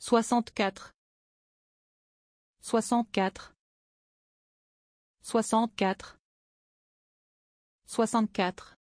soixante-quatre soixante-quatre soixante-quatre soixante-quatre